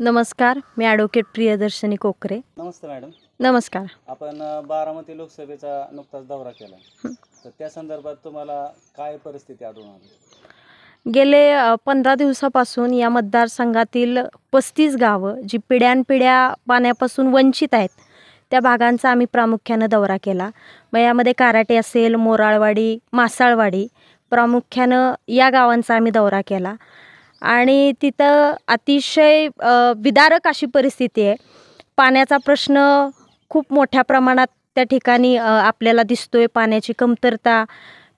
नमस्कार मी ॲडव्होकेट प्रियदर्शनी कोकरे नमस्ते मॅडम नमस्कार आपण बारामती लोकसभेचा नुकताच दौरा केला तर त्या संदर्भात तुम्हाला काय परिस्थिती आढळून आली गेले पंधरा दिवसापासून या मतदारसंघातील पस्तीस गावं जी पिढ्यानपिढ्या पाण्यापासून वंचित आहेत त्या भागांचा आम्ही प्रामुख्यानं दौरा केला मग यामध्ये काराटे असेल मोराळवाडी मासाळवाडी प्रामुख्यानं या गावांचा आम्ही दौरा केला आणि तिथं अतिशय विदारक अशी परिस्थिती आहे पाण्याचा प्रश्न खूप मोठ्या प्रमाणात त्या ठिकाणी आपल्याला दिसतोय पाण्याची कमतरता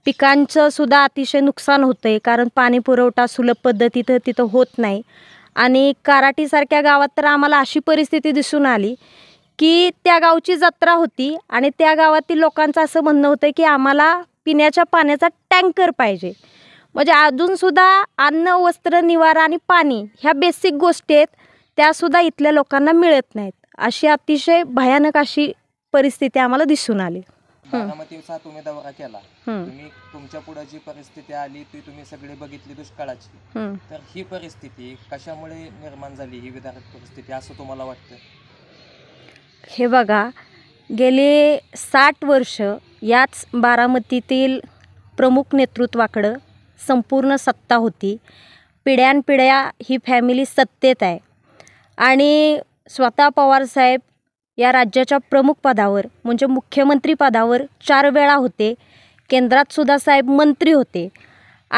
पिकांचं सुद्धा अतिशय नुकसान होतं आहे कारण पाणी पुरवठा सुलभ पद्धतीत तिथं होत नाही आणि काराटीसारख्या गावात तर आम्हाला अशी परिस्थिती दिसून आली की त्या गावची जत्रा होती आणि त्या गावातील लोकांचं असं म्हणणं होतं की आम्हाला पिण्याच्या पाण्याचा टँकर पाहिजे म्हणजे अजूनसुद्धा अन्न वस्त्र निवारा आणि पाणी ह्या बेसिक गोष्टी आहेत त्यासुद्धा इथल्या लोकांना मिळत नाहीत अशी अतिशय भयानक अशी परिस्थिती आम्हाला दिसून आली बारामतीचा तुम्ही दौरा केला तुम्ही तुमच्या पुढे जी परिस्थिती आली ती तुम्ही सगळे बघितली दुष्काळाची तर ही परिस्थिती कशामुळे निर्माण झाली ही विदारक परिस्थिती असं तुम्हाला वाटतं हे बघा गेले साठ वर्ष याच बारामतीतील प्रमुख नेतृत्वाकडं संपूर्ण सत्ता होती पिढ्यानपिढ्या ही फॅमिली सत्तेत आहे आणि स्वतः पवारसाहेब या राज्याच्या प्रमुख पदावर म्हणजे मुख्यमंत्री पदावर चार वेळा होते केंद्रात सुद्धा साहेब मंत्री होते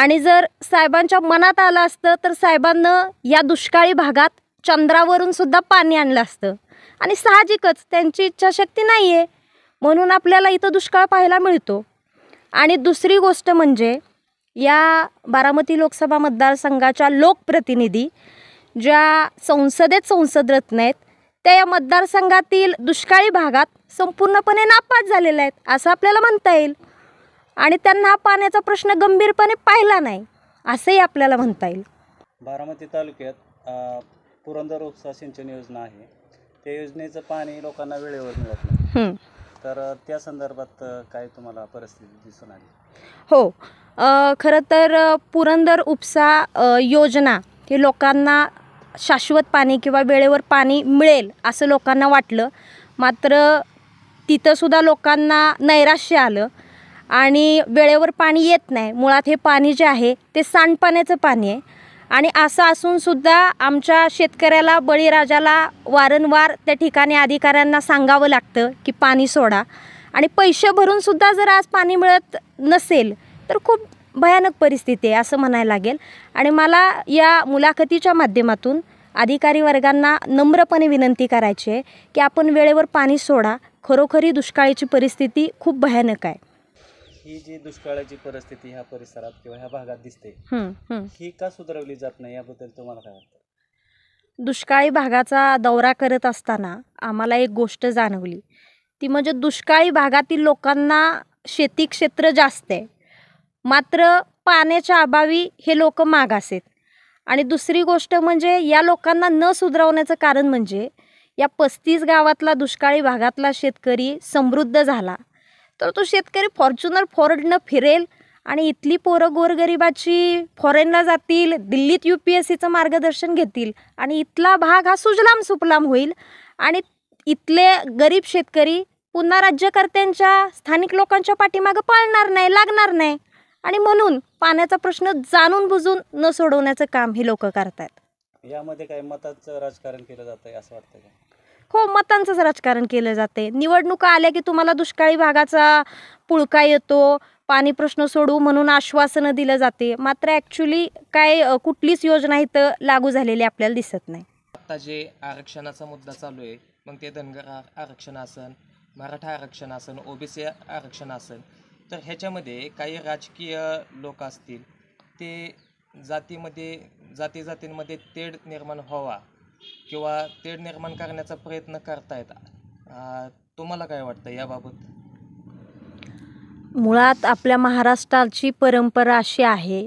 आणि जर साहेबांच्या मनात आलं असतं तर साहेबांना या दुष्काळी भागात चंद्रावरून सुद्धा पाणी आणलं असतं आणि साहजिकच त्यांची इच्छाशक्ती नाही आहे म्हणून आपल्याला इथं दुष्काळ पाहायला मिळतो आणि दुसरी गोष्ट म्हणजे या बारामती लोकसभा मतदारसंघाच्या लोकप्रतिनिधी ज्या संसदेत संसदरत्न आहेत त्या या मतदारसंघातील दुष्काळी भागात संपूर्णपणे नापास झालेल्या आहेत असं आपल्याला म्हणता येईल आणि त्यांना पाण्याचा प्रश्न गंभीरपणे पाहिला नाही असंही आपल्याला म्हणता येईल बारामती तालुक्यात पुरंदर उपसा सिंचन योजना आहे त्या योजनेचं पाणी लोकांना वेळेवर मिळत नाही तर त्या संदर्भात काय तुम्हाला परिस्थिती दिसून आली हो खरं तर पुरंदर उपसा योजना हे लोकांना शाश्वत पाणी किंवा वेळेवर पाणी मिळेल असं लोकांना वाटलं मात्र तिथंसुद्धा लोकांना नैराश्य आलं आणि वेळेवर पाणी येत नाही मुळात हे पाणी जे आहे ते सांडपाण्याचं पाणी आहे आणि असं असूनसुद्धा आमच्या शेतकऱ्याला बळीराजाला वारंवार त्या ठिकाणी अधिकाऱ्यांना सांगावं लागतं की पाणी सोडा आणि पैसे भरूनसुद्धा जर आज पाणी मिळत नसेल तर खूप भयानक परिस्थिती आहे असं म्हणायला लागेल आणि मला या मुलाखतीच्या माध्यमातून अधिकारी वर्गांना नम्रपणे विनंती करायची आहे की आपण वेळेवर पाणी सोडा खरोखरी दुष्काळीची परिस्थिती खूप भयानक आहे ही जी दुष्काळाची परिस्थिती ह्या परिसरात किंवा ह्या भागात दिसते ही का सुधारवली जात नाही याबद्दल तुम्हाला काय वाटतं दुष्काळी भागाचा दौरा करत असताना आम्हाला एक गोष्ट जाणवली ती म्हणजे दुष्काळी भागातील लोकांना शेती क्षेत्र जास्त आहे मात्र पाण्याच्या अभावी हे लोक मागास आहेत आणि दुसरी गोष्ट म्हणजे या लोकांना न सुधारवण्याचं कारण म्हणजे या पस्तीस गावातला दुष्काळी भागातला शेतकरी समृद्ध झाला तर तो शेतकरी फॉर्च्युनर फॉरडनं फिरेल आणि इथली पोरं गोरगरीबाची फॉरेनला जातील दिल्लीत यू पी एस सीचं मार्गदर्शन घेतील आणि इथला भाग हा सुजलाम सुपलाम होईल आणि इथले गरीब शेतकरी पुन्हा राज्यकर्त्यांच्या स्थानिक लोकांच्या पाठीमागं पाळणार नाही लागणार नाही आणि म्हणून पाण्याचा प्रश्न जाणून बुजून न सोडवण्याचं काम हे लोक करतात यामध्ये काही मताचं राजकारण केलं आहे असं वाटतं हो मतांचंच राजकारण केलं जाते निवडणुका आल्या की तुम्हाला दुष्काळी भागाचा पुळका येतो पाणी प्रश्न सोडू म्हणून आश्वासनं दिलं जाते मात्र ॲक्च्युली काय कुठलीच योजना इथं लागू झालेली आपल्याला दिसत नाही आता जे आरक्षणाचा मुद्दा चालू आहे मग ते धनगर आरक्षण असन मराठा आरक्षण असन ओबीसी आरक्षण असन तर ह्याच्यामध्ये काही राजकीय लोक असतील ते जातीमध्ये जाती जातींमध्ये तेढ निर्माण व्हावा किंवा तेढ निर्माण करण्याचा प्रयत्न करतायत तुम्हाला काय वाटतं याबाबत मुळात आपल्या महाराष्ट्राची परंपरा अशी आहे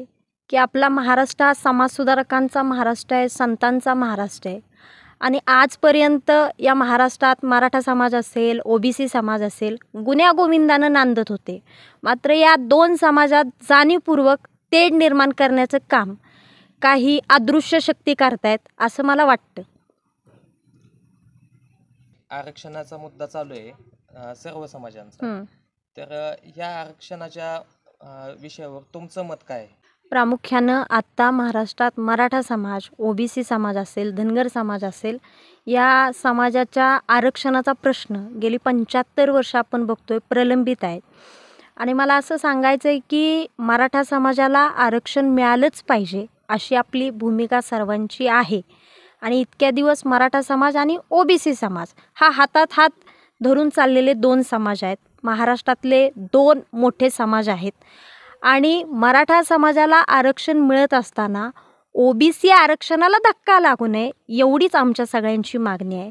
की आपला महाराष्ट्र हा समाजसुधारकांचा महाराष्ट्र आहे संतांचा महाराष्ट्र आहे आणि आजपर्यंत या महाराष्ट्रात मराठा समाज असेल ओबीसी समाज असेल गुन्ह्या गोविंदानं नांदत होते मात्र या दोन समाजात जाणीवपूर्वक तेढ निर्माण करण्याचं काम काही अदृश्य शक्ती करतायत असं मला वाटतं आरक्षणाचा मुद्दा चालू आहे सर्व समाजांचा तर या आरक्षणाच्या विषयावर तुमचं मत काय प्रामुख्यानं आत्ता महाराष्ट्रात मराठा समाज ओबीसी समाज असेल धनगर समाज असेल या समाजाच्या आरक्षणाचा प्रश्न गेली पंच्याहत्तर वर्ष आपण बघतोय प्रलंबित आहे आणि मला असं सांगायचं आहे की मराठा समाजाला आरक्षण मिळालंच पाहिजे अशी आपली भूमिका सर्वांची आहे आणि इतक्या दिवस मराठा समाज आणि ओबीसी समाज हा हातात हात धरून चाललेले दोन समाज आहेत महाराष्ट्रातले दोन मोठे समाज आहेत आणि मराठा समाजाला आरक्षण मिळत असताना ओबीसी आरक्षणाला धक्का लागू नये एवढीच आमच्या सगळ्यांची मागणी आहे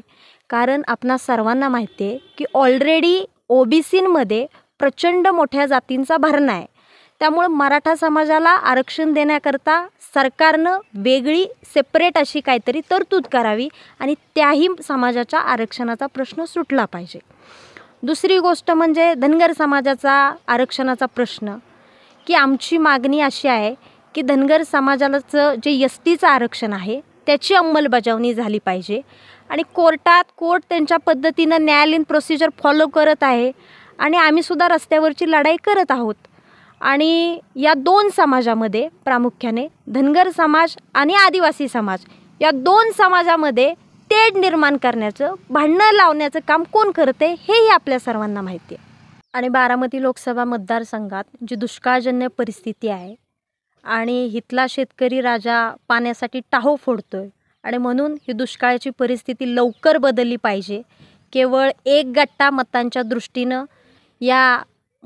कारण आपणा सर्वांना माहिती आहे की ऑलरेडी सीमध्ये प्रचंड मोठ्या जातींचा भरणा आहे त्यामुळं मराठा समाजाला आरक्षण देण्याकरता सरकारनं वेगळी सेपरेट अशी काहीतरी तरतूद करावी आणि त्याही समाजाच्या आरक्षणाचा प्रश्न सुटला पाहिजे दुसरी गोष्ट म्हणजे धनगर समाजाचा आरक्षणाचा प्रश्न की आमची मागणी अशी आहे की धनगर समाजालाचं जे एस टीचं आरक्षण आहे त्याची अंमलबजावणी झाली पाहिजे आणि कोर्टात कोर्ट त्यांच्या पद्धतीनं न्यायालयीन प्रोसिजर फॉलो करत आहे आणि आम्हीसुद्धा रस्त्यावरची लढाई करत आहोत आणि या दोन समाजामध्ये प्रामुख्याने धनगर समाज आणि आदिवासी समाज या दोन समाजामध्ये तेढ निर्माण करण्याचं भांडणं लावण्याचं काम कोण करते हेही आपल्या सर्वांना माहिती आहे आणि बारामती लोकसभा मतदारसंघात जी दुष्काळजन्य परिस्थिती आहे आणि हितला शेतकरी राजा पाण्यासाठी टाहो आहे आणि म्हणून ही दुष्काळाची परिस्थिती लवकर बदलली पाहिजे केवळ एक गट्टा मतांच्या दृष्टीनं या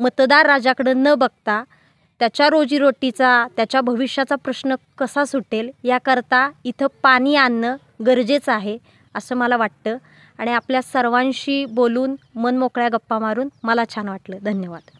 मतदार राजाकडं न बघता त्याच्या रोजीरोटीचा त्याच्या भविष्याचा प्रश्न कसा सुटेल याकरता इथं पाणी आणणं गरजेचं आहे असं मला वाटतं आणि आपल्या सर्वांशी बोलून मनमोकळ्या गप्पा मारून मला छान वाटलं धन्यवाद